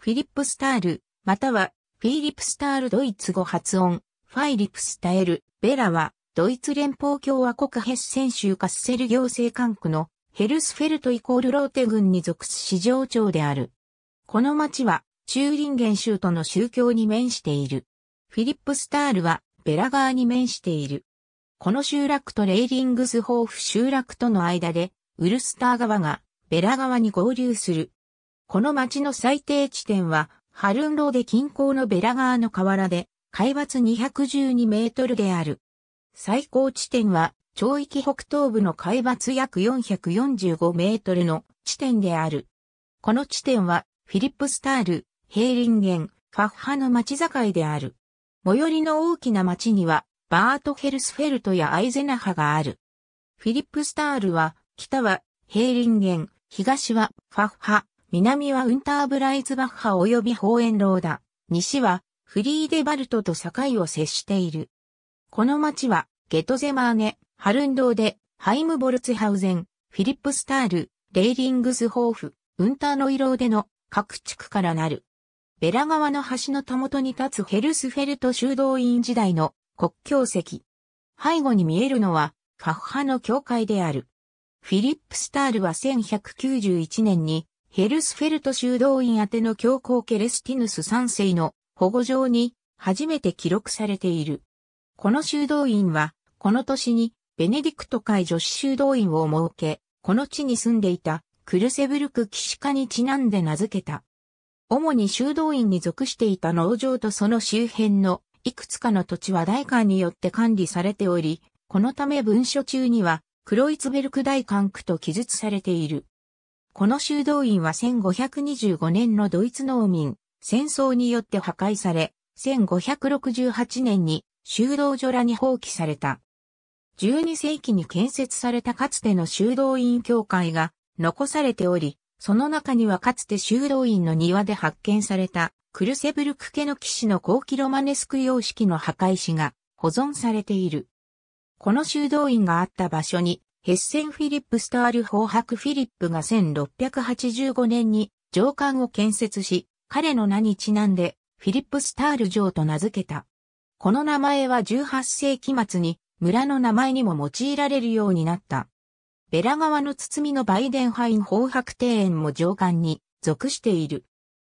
フィリップスタール、またはフィリップスタールドイツ語発音、ファイリップスタエル、ベラは、ドイツ連邦共和国ヘッセン州カッセル行政管区のヘルスフェルトイコールローテ郡に属す市場町である。この町は、チューリンゲン州との宗教に面している。フィリップスタールは、ベラ川に面している。この集落とレーリングスホーフ集落との間で、ウルスター川がベラ川に合流する。この町の最低地点は、ハルンローで近郊のベラ川の河原で、海抜212メートルである。最高地点は、町域北東部の海抜約445メートルの地点である。この地点は、フィリップスタール、ヘーリンゲン、ファッハの町境である。最寄りの大きな町には、バートヘルスフェルトやアイゼナハがある。フィリップスタールは、北は、ヘーリンゲン、東は、ファッハ、南はウンターブライツバッハ及びホーエンローダ、西はフリーデバルトと境を接している。この町は、ゲトゼマーネ、ハルンドーデ、ハイムボルツハウゼン、フィリップスタール、レイリングスホーフ、ウンターノイローデの各地区からなる。ベラ川の橋のたもとに立つヘルスフェルト修道院時代の国境石。背後に見えるのは、ファッハの教会である。フィリップスタールは1191年にヘルスフェルト修道院宛ての教皇ケレスティヌス3世の保護状に初めて記録されている。この修道院は、この年にベネディクト会女子修道院を設け、この地に住んでいたクルセブルク騎士家にちなんで名付けた。主に修道院に属していた農場とその周辺のいくつかの土地は大官によって管理されており、このため文書中には、クロイツベルク大官区と記述されている。この修道院は1525年のドイツ農民、戦争によって破壊され、1568年に修道所らに放棄された。12世紀に建設されたかつての修道院教会が残されており、その中にはかつて修道院の庭で発見されたクルセブルク家の騎士の後期ロマネスク様式の破壊石が保存されている。この修道院があった場所にヘッセンフィリップスタール法ク・フィリップが1685年に上官を建設し、彼の名にちなんで、フィリップスタール城と名付けた。この名前は18世紀末に村の名前にも用いられるようになった。ベラ川の包みのバイデンハイン法白庭園も上官に属している。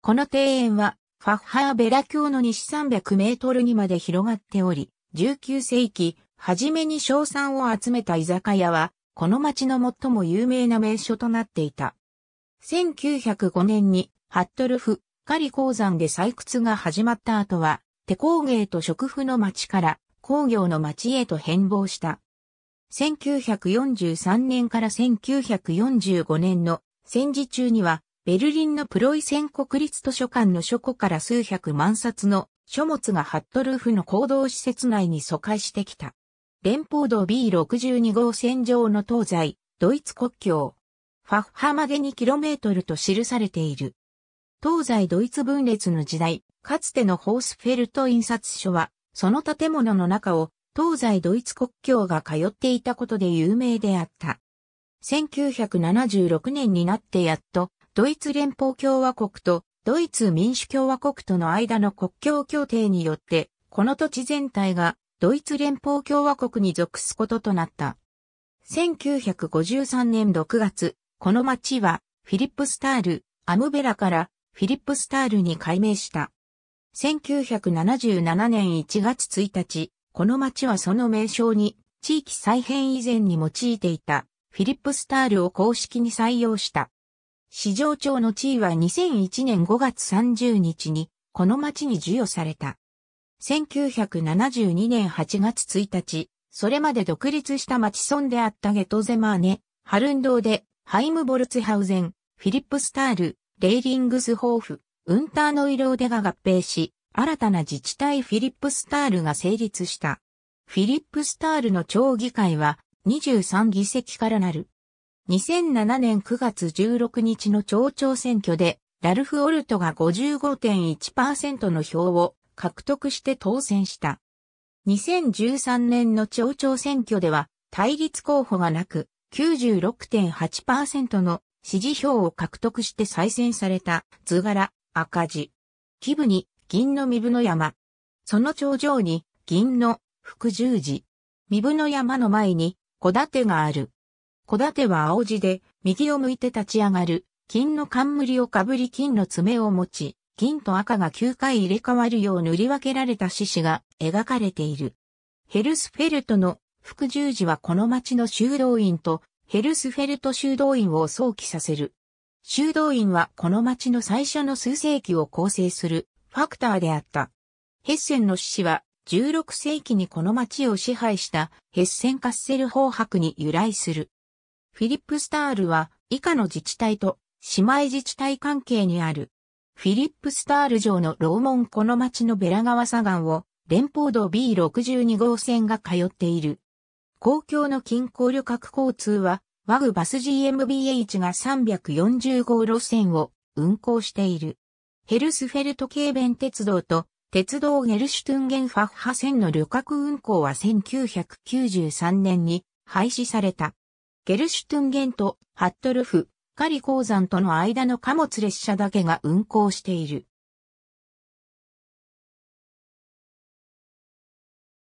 この庭園は、ファッハーベラ教の西300メートルにまで広がっており、19世紀、はじめに賞賛を集めた居酒屋は、この町の最も有名な名所となっていた。1905年に、ハットルフ、カリ鉱山で採掘が始まった後は、手工芸と食府の町から工業の町へと変貌した。1943年から1945年の戦時中には、ベルリンのプロイセン国立図書館の書庫から数百万冊の書物がハットルフの行動施設内に疎開してきた。連邦道 B62 号線上の東西、ドイツ国境。ファッハロメ 2km と記されている。東西ドイツ分裂の時代、かつてのホースフェルト印刷所は、その建物の中を東西ドイツ国境が通っていたことで有名であった。1976年になってやっと、ドイツ連邦共和国とドイツ民主共和国との間の国境協定によって、この土地全体がドイツ連邦共和国に属すこととなった。1953年6月、この町はフィリップスタール、アムベラからフィリップスタールに改名した。1977年1月1日、この町はその名称に地域再編以前に用いていたフィリップスタールを公式に採用した。市場長の地位は2001年5月30日にこの町に授与された。1972年8月1日、それまで独立した町村であったゲトゼマーネ、ハルンドーで、ハイム・ボルツハウゼン、フィリップ・スタール、レイリングス・ホーフ、ウンターノイローデが合併し、新たな自治体フィリップ・スタールが成立した。フィリップ・スタールの町議会は23議席からなる。2007年9月16日の町長選挙で、ラルフ・オルトが55.1%の票を、獲得して当選した。2013年の町長選挙では対立候補がなく96.8%の支持票を獲得して再選された図柄赤字。基部に銀の身分の山。その頂上に銀の福十字。身分の山の前に小立がある。小立は青字で右を向いて立ち上がる金の冠をかぶり金の爪を持ち、銀と赤が9回入れ替わるよう塗り分けられた獅子が描かれている。ヘルスフェルトの副十字はこの町の修道院とヘルスフェルト修道院を想起させる。修道院はこの町の最初の数世紀を構成するファクターであった。ヘッセンの獅子は16世紀にこの町を支配したヘッセンカッセル法白に由来する。フィリップ・スタールは以下の自治体と姉妹自治体関係にある。フィリップスタール城の楼門この町のベラ川左岸を連邦道 B62 号線が通っている。公共の近郊旅客交通は、ワグバス GMBH が340号路線を運行している。ヘルスフェルト軽便鉄道と鉄道ゲルシュトゥンゲンファッハ線の旅客運行は1993年に廃止された。ゲルシュトゥンゲンとハットルフ、リ鉱山との間の貨物列車だけが運行している。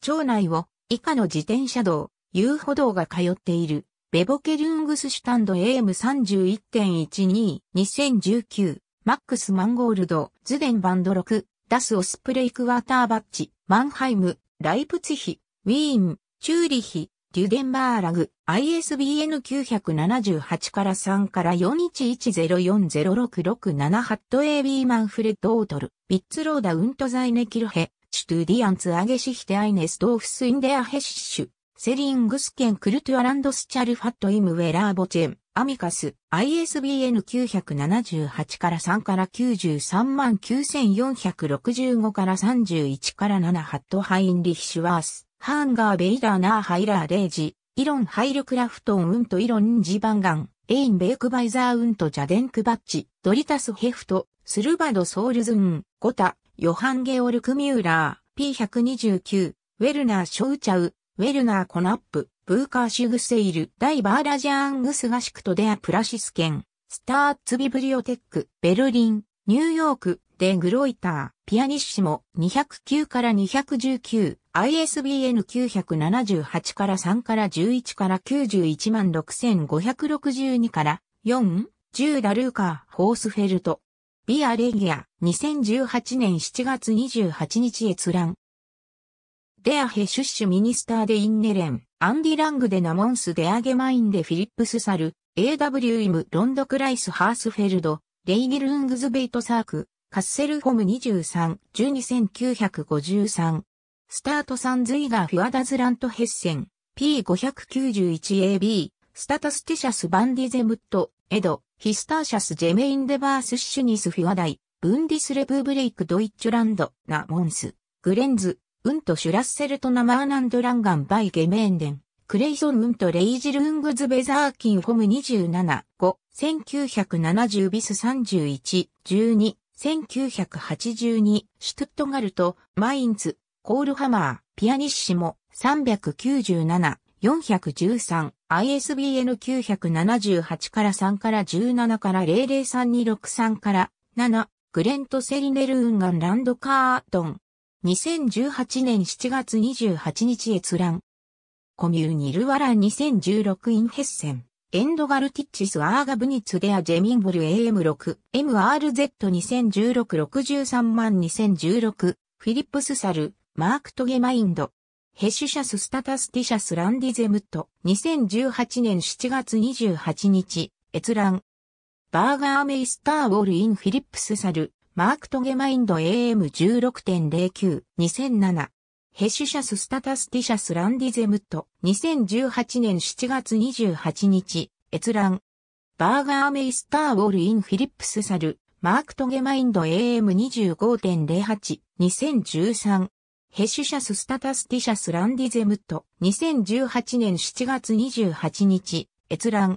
町内を以下の自転車道、遊歩道が通っている、ベボケルングスシュタンド AM31.12、2019、マックスマンゴールド、ズデンバンド6、ダスオスプレイクワーターバッチ、マンハイム、ライプツヒ、ウィーン、チューリヒ、デュデンバーラグ、ISBN 978から3から4110406667ハット AB マンフレッドオートル、ビッツローダウントザイネキルヘ、チュトゥディアンツアゲシヒテアイネスドーフスインデアヘッシュ、セリングスケンクルトゥアランドスチャルファットイムウェラーボチェン、アミカス、ISBN 978から3から939,465から31から7ハットハインリヒシュワース。ハンガーベイダーナーハイラーレージ、イロンハイルクラフトンウントイロンジバンガン、エインベイクバイザーウントジャデンクバッチ、ドリタスヘフト、スルバドソウルズン、ゴタ、ヨハンゲオルクミューラー、P129、ウェルナーショウチャウ、ウェルナーコナップ、ブーカーシュグセイル、ダイバーラジャーングスガシクトデアプラシスケン、スターツビブリオテック、ベルリン、ニューヨーク、デグロイター、ピアニッシモ、209から219、ISBN 978から3から11から91万6562から4、10ダルーカー・ホースフェルト。ビア・レギア、2018年7月28日閲覧。デア・ヘシュッシュ・ミニスター・デ・インネレン、アンディ・ラング・デ・ナモンス・デ・アゲマイン・デ・フィリップス・サル、AW・ イム・ロンド・クライス・ハースフェルド、レイギル・ウングズ・ベイト・サーク、カッセル・ホム23、12,953。スタートサンズイガーフュアダズラントヘッセン、P591AB、スタタスティシャスバンディゼムット、エド、ヒスターシャスジェメインデバースシュニスフュアダイ、ブンディスレブーブレイクドイッチュランド、ナモンス、グレンズ、ウントシュラッセルトナマーナンドランガンバイゲメーンデン、クレイソンウントレイジルングズベザーキンホム27、5、1970ビス31、12、1982、シュトゥットガルト、マインツ、コールハマー、ピアニッシモ、397、413、ISBN 978から3から17から003263から7、グレント・セリネル・ウンガン・ランド・カートン。2018年7月28日閲覧。コミューニル・ワラン2016インヘッセン。エンドガルティッチス・アーガブニツ・デア・ジェミンブル AM6、MRZ2016-63 万2016、フィリップス・サル、マークトゲマインド。ヘシュシャススタタスティシャスランディゼムット。2018年7月28日、閲覧。バーガーメイスターウォールインフィリップスサル。マークトゲマインド AM16.09。2007。ヘシュシャススタタスティシャスランディゼムット。2018年7月28日、閲覧。バーガーメイスターウォールインフィリップスサル、マークトゲマインド AM25.08、2013。ヘシュシャス・スタタスティシャス・ランディゼムット、2018年7月28日、閲覧。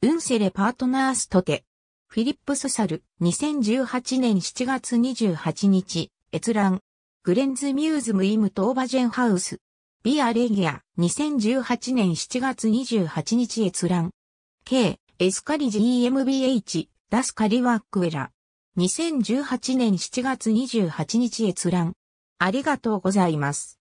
運勢レパートナースとて。フィリップスサル、2018年7月28日、閲覧。グレンズ・ミューズム・イム・トーバジェンハウス。ビア・レギア、2018年7月28日閲覧ウンセレダスカリワークストテ。ェラ。2018年7月28日閲覧。ありがとうございます。